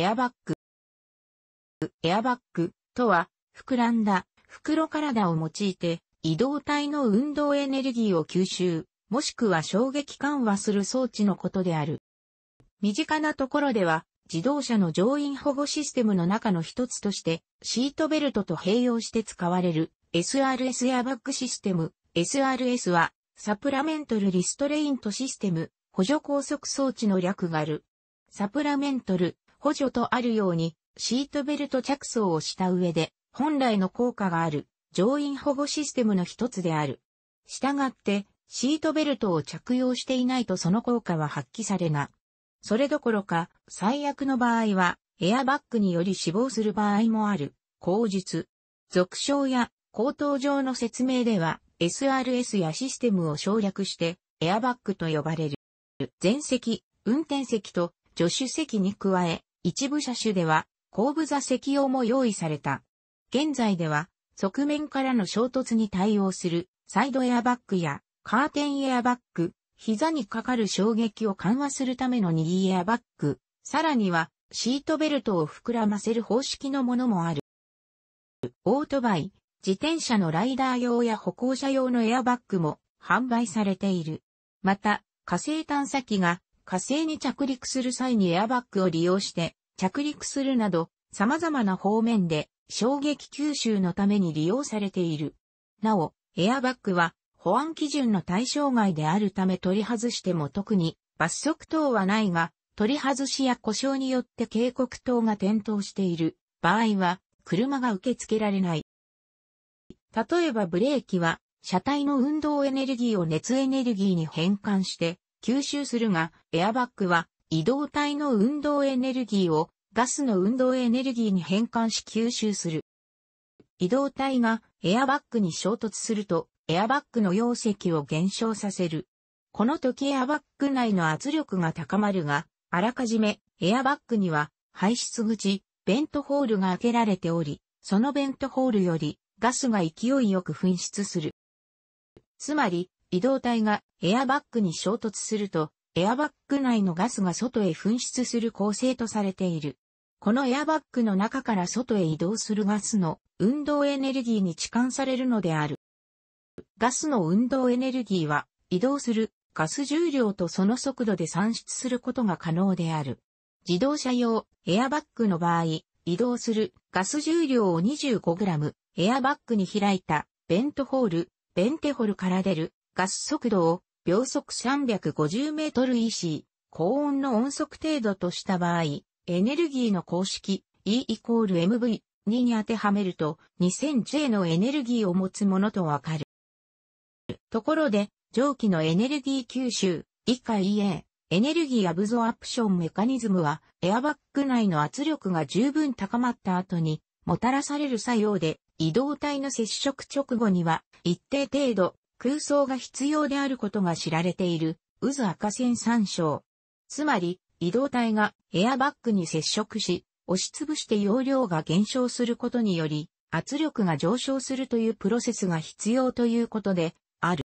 エアバッグ。エアバッグとは、膨らんだ袋体を用いて、移動体の運動エネルギーを吸収、もしくは衝撃緩和する装置のことである。身近なところでは、自動車の乗員保護システムの中の一つとして、シートベルトと併用して使われる SRS エアバッグシステム。SRS は、サプラメントルリストレイントシステム、補助拘束装置の略がある。サプラメントル補助とあるように、シートベルト着装をした上で、本来の効果がある、乗員保護システムの一つである。したがって、シートベルトを着用していないとその効果は発揮されな。それどころか、最悪の場合は、エアバッグにより死亡する場合もある、口述。俗称や、口頭上の説明では、SRS やシステムを省略して、エアバッグと呼ばれる。前席、運転席と助手席に加え、一部車種では後部座席用も用意された。現在では、側面からの衝突に対応するサイドエアバッグやカーテンエアバッグ、膝にかかる衝撃を緩和するための右エアバッグ、さらにはシートベルトを膨らませる方式のものもある。オートバイ、自転車のライダー用や歩行者用のエアバッグも販売されている。また、火星探査機が火星に着陸する際にエアバッグを利用して着陸するなど様々な方面で衝撃吸収のために利用されている。なお、エアバッグは保安基準の対象外であるため取り外しても特に罰則等はないが、取り外しや故障によって警告灯が点灯している場合は車が受け付けられない。例えばブレーキは車体の運動エネルギーを熱エネルギーに変換して吸収するが、エアバッグは移動体の運動エネルギーをガスの運動エネルギーに変換し吸収する。移動体がエアバッグに衝突すると、エアバッグの容積を減少させる。この時エアバッグ内の圧力が高まるが、あらかじめエアバッグには排出口、ベントホールが開けられており、そのベントホールよりガスが勢いよく噴出する。つまり、移動体がエアバッグに衝突すると、エアバッグ内のガスが外へ噴出する構成とされている。このエアバッグの中から外へ移動するガスの運動エネルギーに置換されるのである。ガスの運動エネルギーは移動するガス重量とその速度で算出することが可能である。自動車用エアバッグの場合、移動するガス重量を 25g エアバッグに開いたベントホール、ベンテホルから出るガス速度を秒速 350m/EC、高温の音速程度とした場合、エネルギーの公式 E イコール MV2 に当てはめると 2000J のエネルギーを持つものとわかる。ところで、蒸気のエネルギー吸収以下 EA、エネルギーアブゾアプションメカニズムは、エアバッグ内の圧力が十分高まった後に、もたらされる作用で、移動体の接触直後には、一定程度、空想が必要であることが知られている、渦赤線参照。つまり、移動体がエアバッグに接触し、押しつぶして容量が減少することにより、圧力が上昇するというプロセスが必要ということで、ある。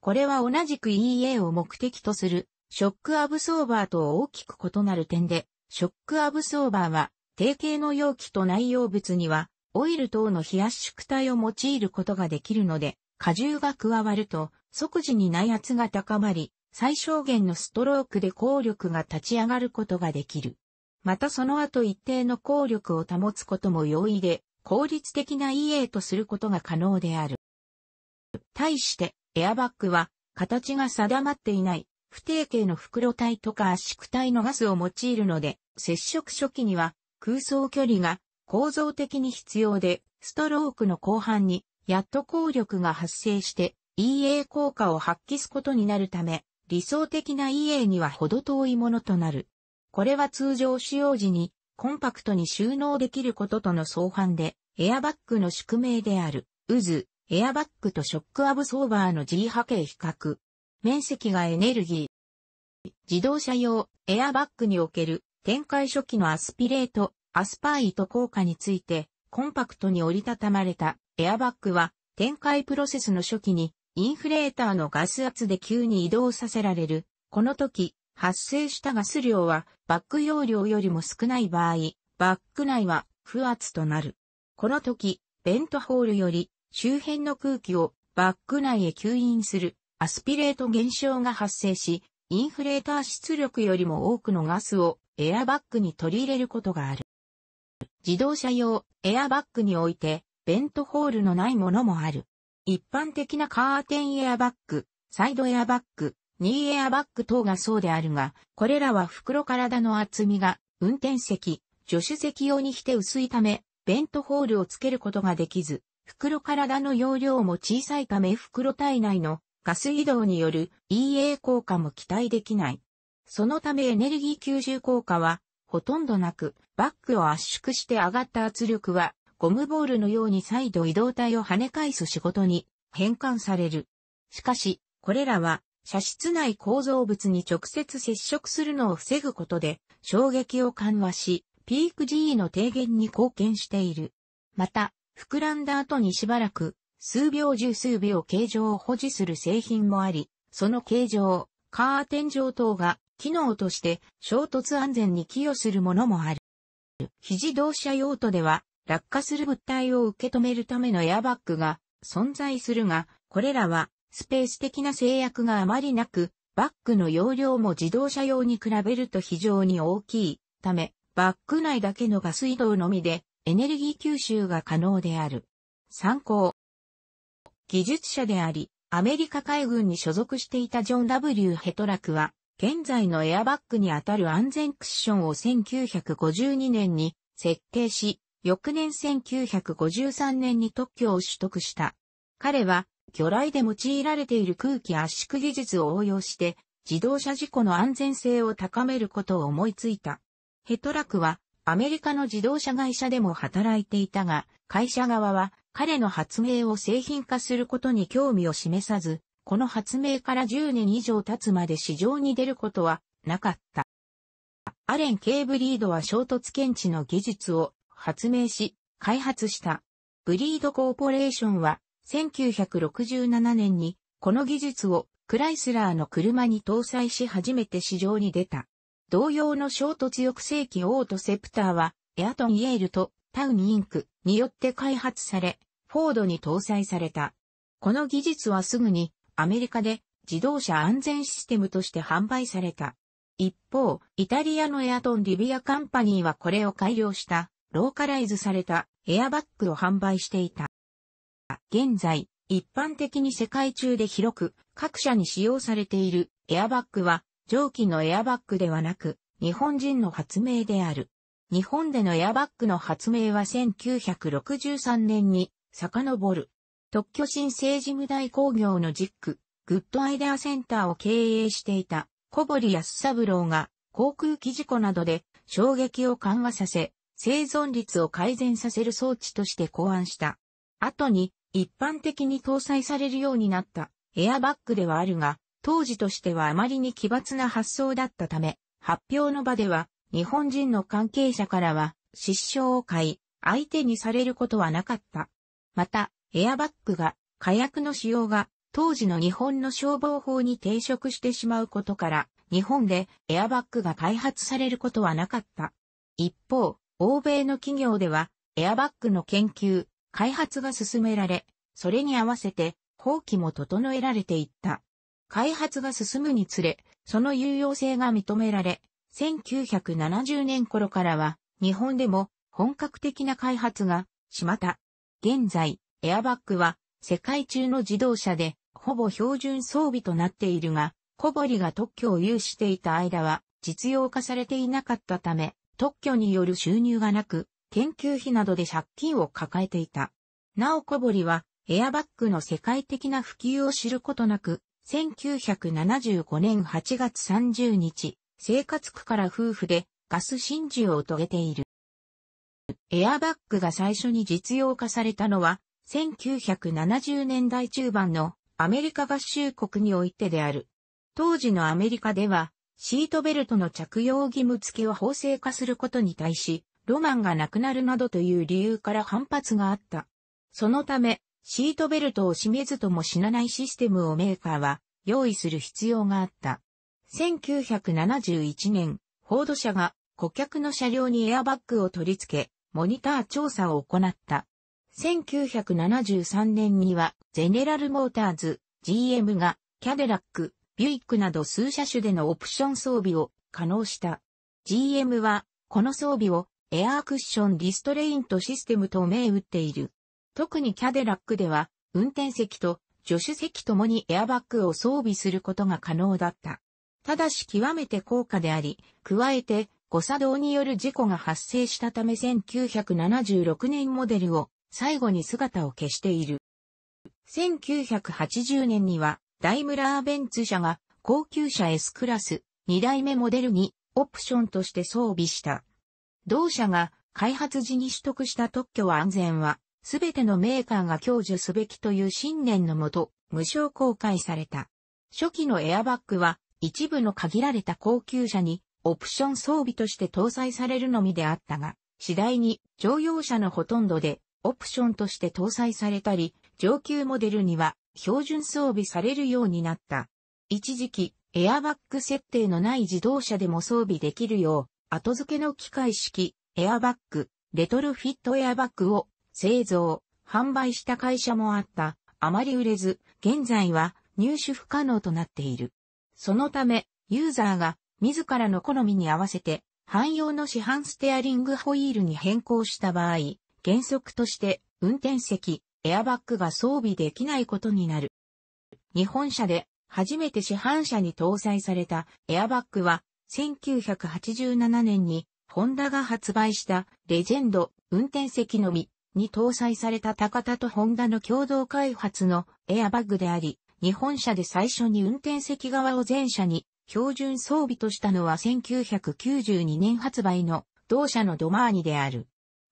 これは同じく EA を目的とする、ショックアブソーバーと大きく異なる点で、ショックアブソーバーは、定型の容器と内容物には、オイル等の冷圧縮体を用いることができるので、荷重が加わると、即時に内圧が高まり、最小限のストロークで効力が立ち上がることができる。またその後一定の効力を保つことも容易で、効率的な EA とすることが可能である。対して、エアバッグは、形が定まっていない、不定形の袋体とか圧縮体のガスを用いるので、接触初期には空想距離が構造的に必要で、ストロークの後半にやっと効力が発生して EA 効果を発揮すことになるため、理想的な EA には程遠いものとなる。これは通常使用時にコンパクトに収納できることとの相反で、エアバッグの宿命である、渦、エアバッグとショックアブソーバーの G 波形比較。面積がエネルギー。自動車用エアバッグにおける展開初期のアスピレート、アスパイト効果について、コンパクトに折りたたまれたエアバッグは展開プロセスの初期にインフレーターのガス圧で急に移動させられる。この時、発生したガス量はバック容量よりも少ない場合、バック内は不圧となる。この時、ベントホールより周辺の空気をバック内へ吸引するアスピレート現象が発生し、インフレーター出力よりも多くのガスをエアバッグに取り入れることがある。自動車用エアバッグにおいてベントホールのないものもある。一般的なカーテンエアバッグ、サイドエアバッグ、ニーエアバッグ等がそうであるが、これらは袋体の厚みが運転席、助手席用にして薄いため、ベントホールをつけることができず、袋体の容量も小さいため袋体内のガス移動による EA 効果も期待できない。そのためエネルギー吸収効果はほとんどなく、バッグを圧縮して上がった圧力はゴムボールのように再度移動体を跳ね返す仕事に変換される。しかし、これらは、射室内構造物に直接接触するのを防ぐことで、衝撃を緩和し、ピーク G の低減に貢献している。また、膨らんだ後にしばらく、数秒十数秒形状を保持する製品もあり、その形状、カーテン上等が機能として衝突安全に寄与するものもある。肘動車用途では落下する物体を受け止めるためのエアバッグが存在するが、これらはスペース的な制約があまりなく、バッグの容量も自動車用に比べると非常に大きいため、バッグ内だけのガス移動のみでエネルギー吸収が可能である。参考。技術者であり、アメリカ海軍に所属していたジョン・ W・ ヘトラクは、現在のエアバッグにあたる安全クッションを1952年に設計し、翌年1953年に特許を取得した。彼は、魚雷で用いられている空気圧縮技術を応用して、自動車事故の安全性を高めることを思いついた。ヘトラクは、アメリカの自動車会社でも働いていたが、会社側は彼の発明を製品化することに興味を示さず、この発明から10年以上経つまで市場に出ることはなかった。アレン・ケイブリードは衝突検知の技術を発明し、開発した。ブリードコーポレーションは、1967年に、この技術をクライスラーの車に搭載し初めて市場に出た。同様の衝突抑制器オートセプターは、エアトン・イェールとタウニ・インクによって開発され、フォードに搭載された。この技術はすぐにアメリカで自動車安全システムとして販売された。一方、イタリアのエアトン・リビアカンパニーはこれを改良したローカライズされたエアバッグを販売していた。現在、一般的に世界中で広く各社に使用されているエアバッグは蒸気のエアバッグではなく日本人の発明である。日本でのエアバッグの発明は1963年に遡る。特許申請事務代工業の実区、グッドアイデアセンターを経営していた小堀安三郎が航空機事故などで衝撃を緩和させ、生存率を改善させる装置として考案した。後に一般的に搭載されるようになったエアバッグではあるが、当時としてはあまりに奇抜な発想だったため、発表の場では日本人の関係者からは失笑を買い、相手にされることはなかった。また、エアバッグが火薬の使用が当時の日本の消防法に抵触してしまうことから、日本でエアバッグが開発されることはなかった。一方、欧米の企業では、エアバッグの研究、開発が進められ、それに合わせて、法規も整えられていった。開発が進むにつれ、その有用性が認められ、1970年頃からは、日本でも本格的な開発が、しまた。現在、エアバッグは、世界中の自動車で、ほぼ標準装備となっているが、小堀が特許を有していた間は、実用化されていなかったため、特許による収入がなく、研究費などで借金を抱えていた。なお小堀は、エアバッグの世界的な普及を知ることなく、1975年8月30日、生活区から夫婦でガス真珠を遂げている。エアバッグが最初に実用化されたのは、1970年代中盤のアメリカ合衆国においてである。当時のアメリカでは、シートベルトの着用義務付けを法制化することに対し、ロマンがなくなるなどという理由から反発があった。そのため、シートベルトを締めずとも死なないシステムをメーカーは用意する必要があった。1971年、フォード社が顧客の車両にエアバッグを取り付け、モニター調査を行った。1973年には、ゼネラルモーターズ、GM が、キャデラック、ビュイックなど数車種でのオプション装備を可能した。GM は、この装備をエアークッションディストレイントシステムと銘打っている。特にキャデラックでは、運転席と助手席ともにエアバッグを装備することが可能だった。ただし極めて高価であり、加えて誤作動による事故が発生したため1976年モデルを最後に姿を消している。1980年にはダイムラーベンツ社が高級車 S クラス2代目モデルにオプションとして装備した。同社が開発時に取得した特許は安全はすべてのメーカーが享受すべきという信念のもと無償公開された。初期のエアバッグは一部の限られた高級車にオプション装備として搭載されるのみであったが、次第に乗用車のほとんどでオプションとして搭載されたり、上級モデルには標準装備されるようになった。一時期、エアバッグ設定のない自動車でも装備できるよう、後付けの機械式、エアバッグ、レトルフィットエアバッグを製造、販売した会社もあった。あまり売れず、現在は入手不可能となっている。そのため、ユーザーが自らの好みに合わせて、汎用の市販ステアリングホイールに変更した場合、原則として運転席、エアバッグが装備できないことになる。日本車で初めて市販車に搭載されたエアバッグは1987年にホンダが発売したレジェンド運転席のみに搭載された高田とホンダの共同開発のエアバッグであり、日本車で最初に運転席側を全車に標準装備としたのは1992年発売の同社のドマーニである。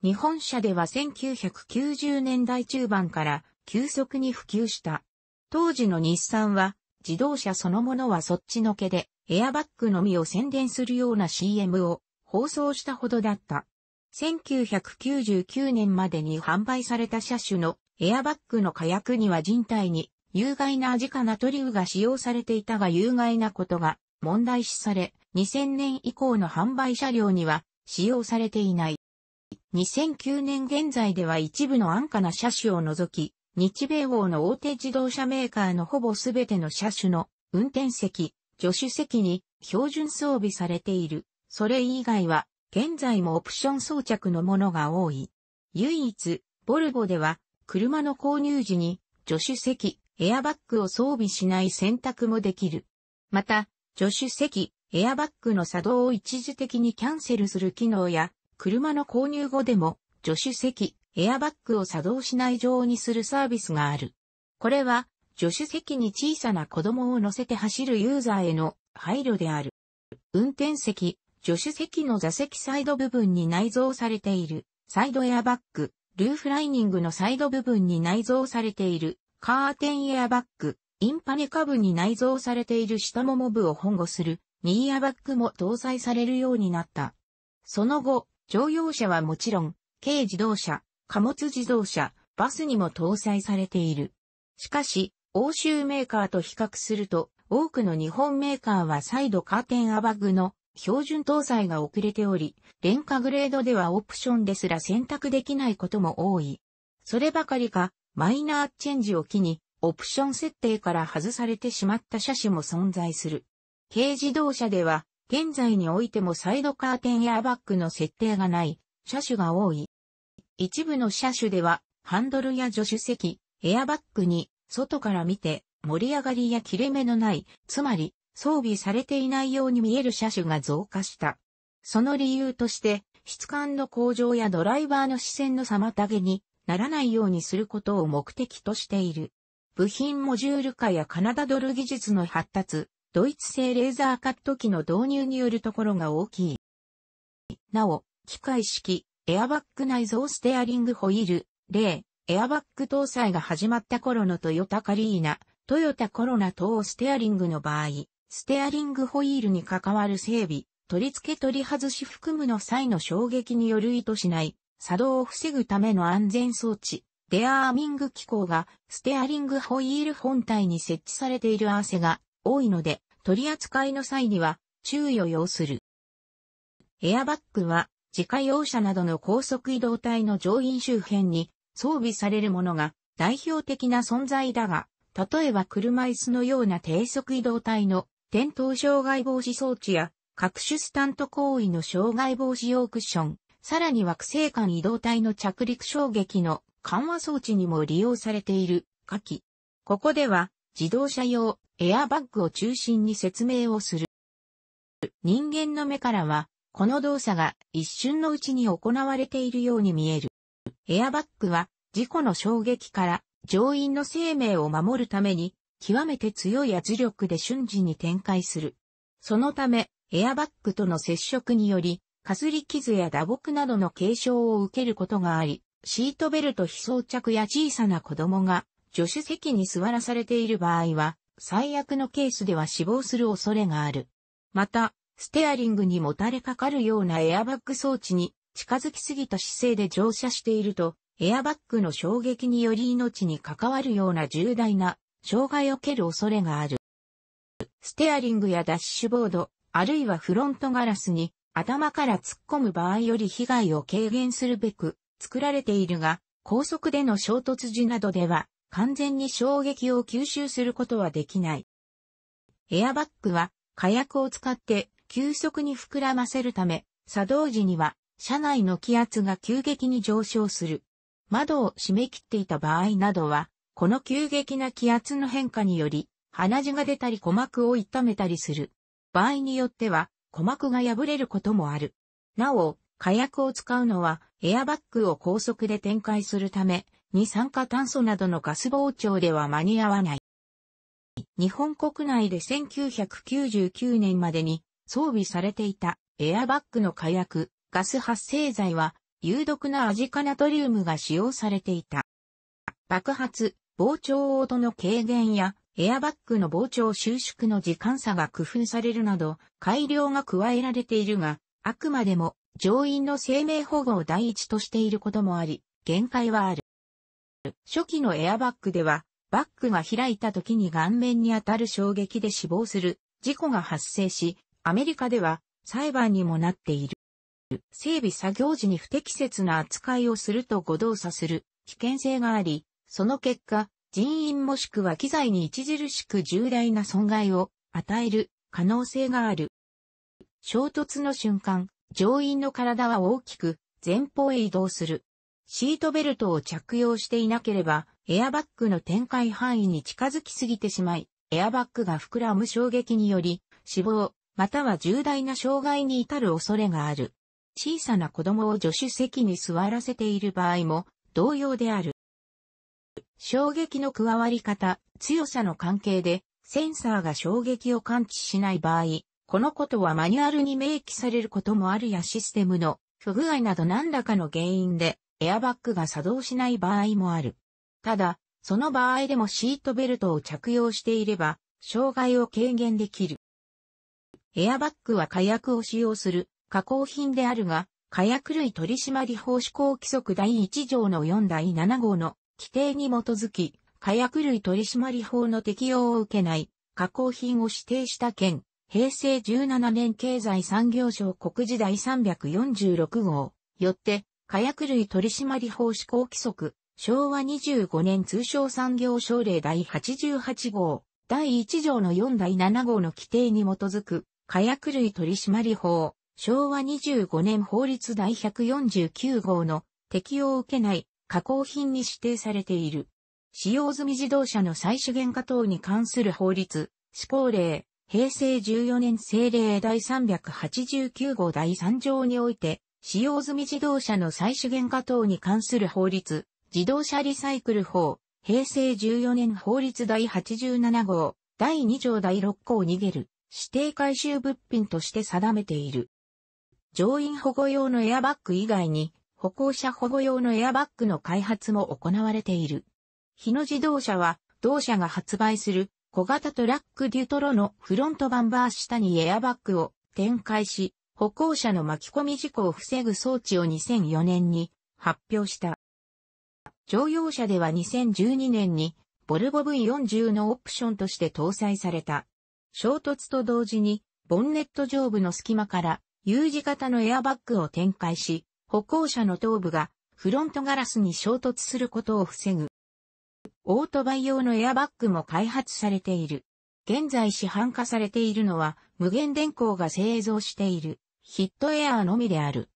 日本車では1990年代中盤から急速に普及した。当時の日産は自動車そのものはそっちのけでエアバッグのみを宣伝するような CM を放送したほどだった。1999年までに販売された車種のエアバッグの火薬には人体に有害なアジカナトリウが使用されていたが有害なことが問題視され、2000年以降の販売車両には使用されていない。2009年現在では一部の安価な車種を除き、日米欧の大手自動車メーカーのほぼすべての車種の運転席、助手席に標準装備されている。それ以外は、現在もオプション装着のものが多い。唯一、ボルボでは、車の購入時に、助手席、エアバッグを装備しない選択もできる。また、助手席、エアバッグの作動を一時的にキャンセルする機能や、車の購入後でも、助手席、エアバッグを作動しない状にするサービスがある。これは、助手席に小さな子供を乗せて走るユーザーへの配慮である。運転席、助手席の座席サイド部分に内蔵されている、サイドエアバッグ、ルーフライニングのサイド部分に内蔵されている、カーテンエアバッグ、インパネ下部に内蔵されている下もも部を保護する、ニーアバッグも搭載されるようになった。その後、乗用車はもちろん、軽自動車、貨物自動車、バスにも搭載されている。しかし、欧州メーカーと比較すると、多くの日本メーカーはサイドカーテンアバグの標準搭載が遅れており、廉価グレードではオプションですら選択できないことも多い。そればかりか、マイナーチェンジを機に、オプション設定から外されてしまった車種も存在する。軽自動車では、現在においてもサイドカーテンエアバッグの設定がない車種が多い。一部の車種では、ハンドルや助手席、エアバッグに、外から見て、盛り上がりや切れ目のない、つまり、装備されていないように見える車種が増加した。その理由として、質感の向上やドライバーの視線の妨げにならないようにすることを目的としている。部品モジュール化やカナダドル技術の発達、ドイツ製レーザーカット機の導入によるところが大きい。なお、機械式、エアバッグ内蔵ステアリングホイール、例、エアバッグ搭載が始まった頃のトヨタカリーナ、トヨタコロナ等ステアリングの場合、ステアリングホイールに関わる整備、取り付け取り外し含むの際の衝撃による意図しない作動を防ぐための安全装置、デアーミング機構がステアリングホイール本体に設置されている汗が多いので、取り扱いの際には注意を要する。エアバッグは自家用車などの高速移動体の乗員周辺に装備されるものが代表的な存在だが、例えば車椅子のような低速移動体の転倒障害防止装置や各種スタント行為の障害防止用クッション、さらに惑星間移動体の着陸衝撃の緩和装置にも利用されている下記。ここでは自動車用エアバッグを中心に説明をする。人間の目からは、この動作が一瞬のうちに行われているように見える。エアバッグは事故の衝撃から乗員の生命を守るために極めて強い圧力で瞬時に展開する。そのため、エアバッグとの接触により、かすり傷や打撲などの軽傷を受けることがあり、シートベルト非装着や小さな子供が助手席に座らされている場合は、最悪のケースでは死亡する恐れがある。また、ステアリングにもたれかかるようなエアバッグ装置に近づきすぎた姿勢で乗車していると、エアバッグの衝撃により命に関わるような重大な障害を受ける恐れがある。ステアリングやダッシュボード、あるいはフロントガラスに頭から突っ込む場合より被害を軽減するべく作られているが、高速での衝突時などでは完全に衝撃を吸収することはできない。エアバッグは火薬を使って急速に膨らませるため、作動時には車内の気圧が急激に上昇する。窓を閉め切っていた場合などは、この急激な気圧の変化により、鼻血が出たり鼓膜を痛めたりする。場合によっては、鼓膜が破れることもある。なお、火薬を使うのは、エアバッグを高速で展開するため、二酸化炭素などのガス膨張では間に合わない。日本国内で1999年までに装備されていたエアバッグの火薬、ガス発生剤は有毒なアジカナトリウムが使用されていた。爆発、膨張音の軽減やエアバッグの膨張収縮の時間差が工夫されるなど改良が加えられているが、あくまでも乗員の生命保護を第一としていることもあり、限界はある。初期のエアバッグでは、バッグが開いた時に顔面に当たる衝撃で死亡する事故が発生し、アメリカでは裁判にもなっている。整備作業時に不適切な扱いをすると誤動作する危険性があり、その結果、人員もしくは機材に著しく重大な損害を与える可能性がある。衝突の瞬間、乗員の体は大きく前方へ移動する。シートベルトを着用していなければ、エアバッグの展開範囲に近づきすぎてしまい、エアバッグが膨らむ衝撃により、死亡、または重大な障害に至る恐れがある。小さな子供を助手席に座らせている場合も同様である。衝撃の加わり方、強さの関係で、センサーが衝撃を感知しない場合、このことはマニュアルに明記されることもあるやシステムの不具合など何らかの原因でエアバッグが作動しない場合もある。ただ、その場合でもシートベルトを着用していれば、障害を軽減できる。エアバッグは火薬を使用する加工品であるが、火薬類取締法施行規則第1条の4第7号の規定に基づき、火薬類取締法の適用を受けない加工品を指定した件、平成17年経済産業省国時第346号、よって火薬類取締法施行規則、昭和25年通商産業省令第88号、第1条の4第7号の規定に基づく、火薬類取締法、昭和25年法律第149号の適用を受けない加工品に指定されている。使用済み自動車の再資源化等に関する法律、施行令、平成14年政令第389号第3条において、使用済み自動車の再資源化等に関する法律、自動車リサイクル法、平成14年法律第87号、第2条第6項にげる、指定回収物品として定めている。乗員保護用のエアバッグ以外に、歩行者保護用のエアバッグの開発も行われている。日野自動車は、同社が発売する小型トラックデュトロのフロントバンバー下にエアバッグを展開し、歩行者の巻き込み事故を防ぐ装置を2004年に発表した。乗用車では2012年に、ボルボ V40 のオプションとして搭載された。衝突と同時に、ボンネット上部の隙間から U 字型のエアバッグを展開し、歩行者の頭部がフロントガラスに衝突することを防ぐ。オートバイ用のエアバッグも開発されている。現在市販化されているのは無限電光が製造している。ヒットエアーのみである。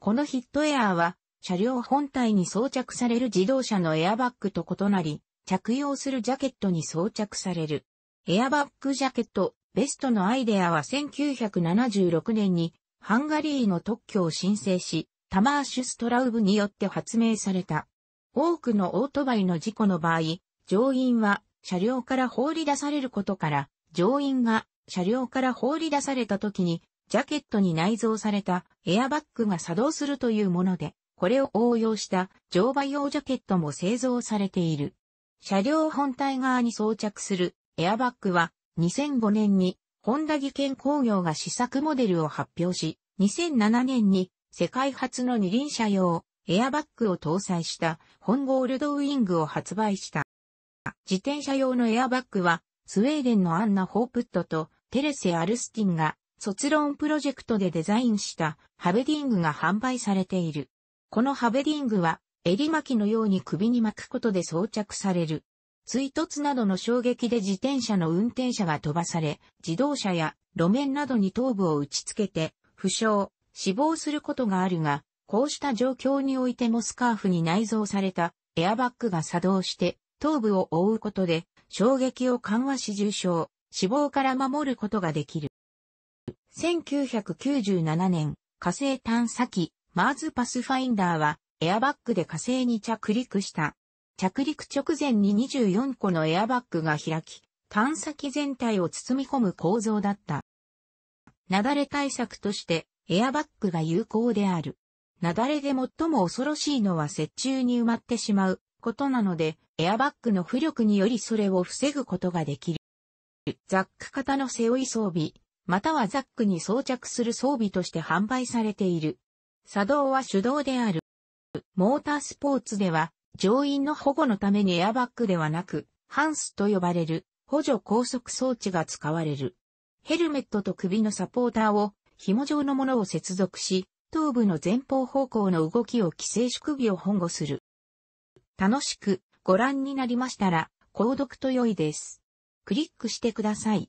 このヒットエアーは、車両本体に装着される自動車のエアバッグと異なり、着用するジャケットに装着される。エアバッグジャケット、ベストのアイデアは1976年にハンガリーの特許を申請し、タマーシュ・ストラウブによって発明された。多くのオートバイの事故の場合、乗員は車両から放り出されることから、乗員が車両から放り出された時にジャケットに内蔵されたエアバッグが作動するというもので、これを応用した乗馬用ジャケットも製造されている。車両本体側に装着するエアバッグは2005年にホンダ技研工業が試作モデルを発表し、2007年に世界初の二輪車用エアバッグを搭載した本ゴールドウィングを発売した。自転車用のエアバッグはスウェーデンのアンナ・ホープットとテレセ・アルスティンが卒論プロジェクトでデザインしたハベディングが販売されている。このハベディングは襟巻きのように首に巻くことで装着される。追突などの衝撃で自転車の運転者が飛ばされ、自動車や路面などに頭部を打ちつけて、負傷、死亡することがあるが、こうした状況においてもスカーフに内蔵されたエアバッグが作動して、頭部を覆うことで、衝撃を緩和し重症、死亡から守ることができる。1997年、火星探査機、マーズパスファインダーは、エアバッグで火星に着陸した。着陸直前に24個のエアバッグが開き、探査機全体を包み込む構造だった。雪崩対策としてエアバッグが有効である。雪崩で最も恐ろしいのは雪中に埋まってしまうことなので、エアバッグの浮力によりそれを防ぐことができる。ザック型の背負い装備、またはザックに装着する装備として販売されている。作動は手動である。モータースポーツでは、乗員の保護のためにエアバッグではなく、ハンスと呼ばれる補助高速装置が使われる。ヘルメットと首のサポーターを紐状のものを接続し、頭部の前方方向の動きを規制手首を保護する。楽しくご覧になりましたら、購読と良いです。クリックしてください。